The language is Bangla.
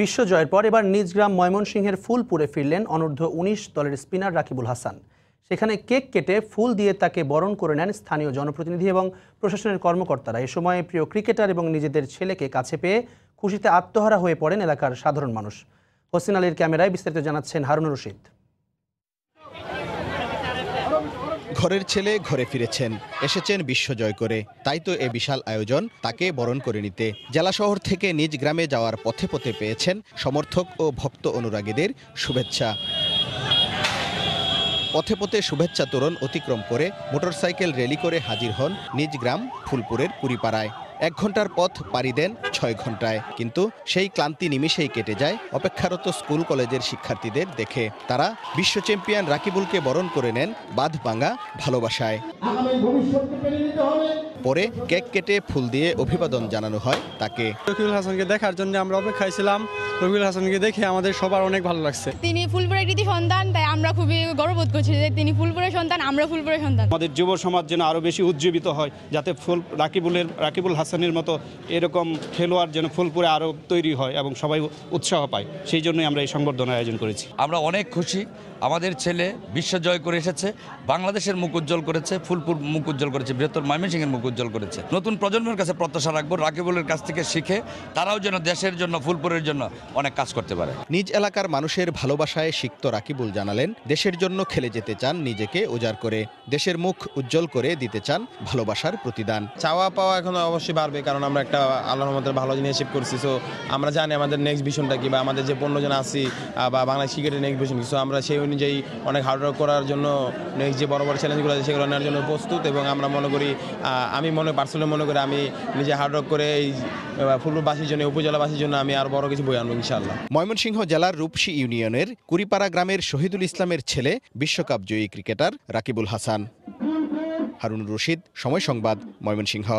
বিশ্বজয়ের পর এবার নিজ গ্রাম ময়মনসিংহের ফুলপুরে ফিরলেন অনূর্ধ্ব উনিশ দলের স্পিনার রাকিবুল হাসান সেখানে কেক কেটে ফুল দিয়ে তাকে বরণ করে নেন স্থানীয় জনপ্রতিনিধি এবং প্রশাসনের কর্মকর্তারা এ সময় প্রিয় ক্রিকেটার এবং নিজেদের ছেলেকে কাছে পেয়ে খুশিতে আত্মহারা হয়ে পড়েন এলাকার সাধারণ মানুষ হোসেন আলীর ক্যামেরায় বিস্তারিত জানাচ্ছেন হারুন রশিদ ঘরের ছেলে ঘরে ফিরেছেন এসেছেন বিশ্বজয় করে তাই তো এ বিশাল আয়োজন তাকে বরণ করে নিতে জেলা শহর থেকে নিজ গ্রামে যাওয়ার পথে পথে পেয়েছেন সমর্থক ও ভক্ত অনুরাগীদের শুভেচ্ছা পথে পথে শুভেচ্ছা তোরণ অতিক্রম করে মোটরসাইকেল র্যালি করে হাজির হন নিজ গ্রাম ফুলপুরের কুড়িপাড়ায় এক ঘন্টার পথ পাড়ি দেন ছয় ঘন্টায় কিন্তু সেই ক্লান্তি নিমিশেই কেটে যায় অপেক্ষারত স্কুল কলেজের শিক্ষার্থীদের দেখে তারা বিশ্ব চ্যাম্পিয়ন রাকিবুলকে বরণ করে নেন বাঁধ বাঁধভাঙা ভালোবাসায় পরে কেক কেটে ফুল দিয়ে অভিবাদন জানানো হয় তাকে রকিবুল হাসানকে দেখার জন্য আমরা অপেক্ষায় ছিলাম রকিবুল হাসানকে দেখে আমাদের সবার অনেক ভালো লাগছে তিনি ফুলপুরের কৃতি সন্তান তাই আমরা খুবই গর্ববোধ করছি যে তিনি ফুলপুরের সন্তান আমরা ফুলপুরের সন্তান আমাদের যুব সমাজ যেন আরও বেশি উজ্জীবিত হয় যাতে ফুল রাকিবুলের রাকিবুল হাসানের মতো এরকম খেলো খেলোয়াড় যেন ফুলপুরে আরও তৈরি হয় এবং সবাই উৎসাহ পায় সেই জন্যই আমরা এই সংবর্ধনা আয়োজন করেছি আমরা অনেক খুশি আমাদের ছেলে বিশ্ব জয় করে এসেছে বাংলাদেশের মুখ উজ্জ্বল করেছে ফুলপুর মুখ উজ্জ্বল করেছে বৃহত্তর ময়মনসিংহের মুখ উজ্জ্বল করেছে নতুন প্রজন্মের কাছে প্রত্যাশা রাখবো রাকিবুলের কাছ থেকে শিখে তারাও যেন দেশের জন্য ফুলপুরের জন্য অনেক কাজ করতে পারে নিজ এলাকার মানুষের ভালোবাসায় সিক্ত রাকিবুল জানালেন দেশের জন্য খেলে যেতে চান নিজেকে উজাড় করে দেশের মুখ উজ্জ্বল করে দিতে চান ভালোবাসার প্রতিদান চাওয়া পাওয়া এখন অবশ্যই বাড়বে কারণ আমরা একটা আল্লাহ ভালো জিনিস অ্যাচিভ করছি সো আমরা জানি আমাদের নেক্সট ভিশনটা কি বা আমাদের যে পনেরো জন আছি বা বাংলাদেশ ক্রিকেটের নেক্সট ভিশন সো আমরা সেই অনুযায়ী অনেক হার্ডওয়ার্ক করার জন্য নেক্সট যে বড় বড় চ্যালেঞ্জগুলো আছে সেগুলো নেওয়ার জন্য প্রস্তুত এবং আমরা মনে করি আমি মনে পার্সোনালি মনে করি আমি নিজে হার্ডওয়ার্ক করে এই ফুটবলবাসীর জন্য উপজেলাবাসীর জন্য আমি আর বড় কিছু বই আনবো ইনশাল্লাহ ময়মনসিংহ জেলার রূপসি ইউনিয়নের কুড়িপাড়া গ্রামের শহীদুল ইসলামের ছেলে বিশ্বকাপ জয়ী ক্রিকেটার রাকিবুল হাসান হারুন রশিদ সময় সংবাদ ময়মনসিংহ